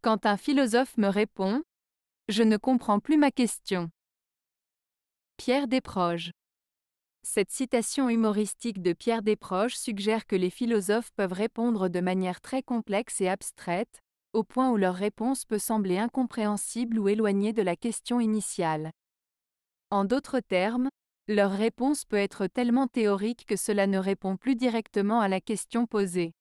Quand un philosophe me répond ⁇ Je ne comprends plus ma question ⁇ Pierre Desproges Cette citation humoristique de Pierre Desproges suggère que les philosophes peuvent répondre de manière très complexe et abstraite, au point où leur réponse peut sembler incompréhensible ou éloignée de la question initiale. En d'autres termes, leur réponse peut être tellement théorique que cela ne répond plus directement à la question posée.